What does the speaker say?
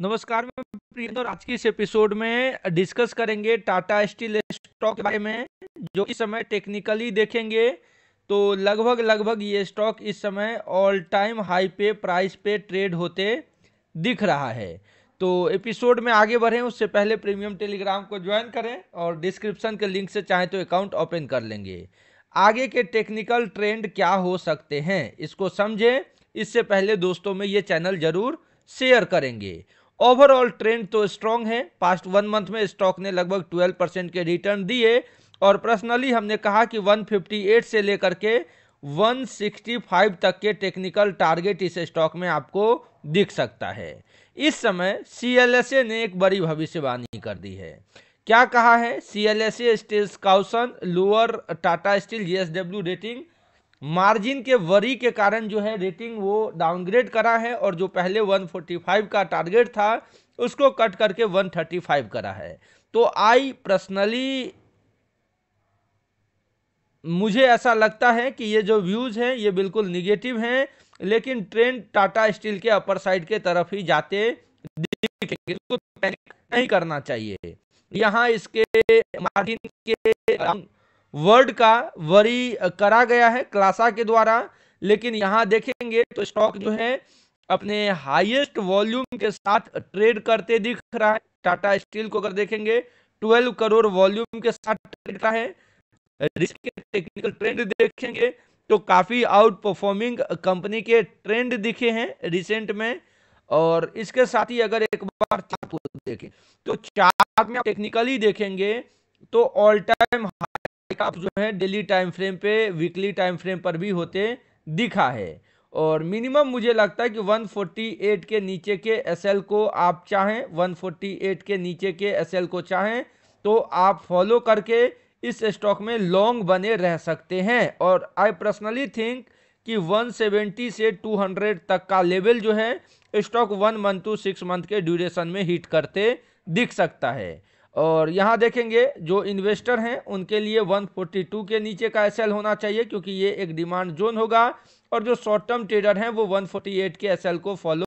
नमस्कार और आज के इस एपिसोड में डिस्कस करेंगे टाटा स्टील स्टॉक के बारे में जो इस समय टेक्निकली देखेंगे तो लगभग लगभग ये स्टॉक इस समय ऑल टाइम हाई पे प्राइस पे ट्रेड होते दिख रहा है तो एपिसोड में आगे बढ़ें उससे पहले प्रीमियम टेलीग्राम को ज्वाइन करें और डिस्क्रिप्शन के लिंक से चाहें तो अकाउंट ओपन कर लेंगे आगे के टेक्निकल ट्रेंड क्या हो सकते हैं इसको समझें इससे पहले दोस्तों में ये चैनल ज़रूर शेयर करेंगे ओवरऑल ट्रेंड तो स्ट्रांग है पास्ट वन मंथ में स्टॉक ने लगभग 12 परसेंट के रिटर्न दिए और पर्सनली हमने कहा कि 158 से लेकर के 165 तक के टेक्निकल टारगेट इस स्टॉक में आपको दिख सकता है इस समय सी ने एक बड़ी भविष्यवाणी कर दी है क्या कहा है C L S A steels काउसन लोअर टाटा स्टील जी रेटिंग मार्जिन के वरी के कारण जो है रेटिंग वो डाउनग्रेड करा है और जो पहले 145 का टारगेट था उसको कट करके 135 करा है तो आई पर्सनली मुझे ऐसा लगता है कि ये जो व्यूज़ हैं ये बिल्कुल निगेटिव हैं लेकिन ट्रेंड टाटा स्टील के अपर साइड के तरफ ही जाते नहीं करना चाहिए यहाँ इसके मार्जिन के वर्ड का वरी करा गया है क्लासा के द्वारा लेकिन यहाँ देखेंगे तो स्टॉक जो है अपने हाईएस्ट वॉल्यूम के साथ ट्रेड करते दिख रहा है टाटा स्टील को अगर देखेंगे 12 करोड़ वॉल्यूम के साथ ट्रेड रहा है रिस्क टेक्निकल ट्रेंड देखेंगे तो काफ़ी आउट परफॉर्मिंग कंपनी के ट्रेंड दिखे हैं रिसेंट में और इसके साथ ही अगर एक बार चार्ट देखें तो चार्ट में टेक्निकली देखेंगे तो ऑल टाइम ब्रेकअप जो है डेली टाइम फ्रेम पे वीकली टाइम फ्रेम पर भी होते दिखा है और मिनिमम मुझे लगता है कि 148 के नीचे के एसएल को आप चाहें 148 के नीचे के एसएल को चाहें तो आप फॉलो करके इस स्टॉक में लॉन्ग बने रह सकते हैं और आई पर्सनली थिंक कि 170 से 200 तक का लेवल जो है stock one month to six month के ड्यूरेशन में हिट करते दिख सकता है और यहाँ देखेंगे जो इन्वेस्टर हैं उनके लिए 142 के नीचे का एस होना चाहिए क्योंकि ये एक डिमांड जोन होगा और जो शॉर्ट टर्म ट्रेडर हैं वो 148 के एस को फॉलो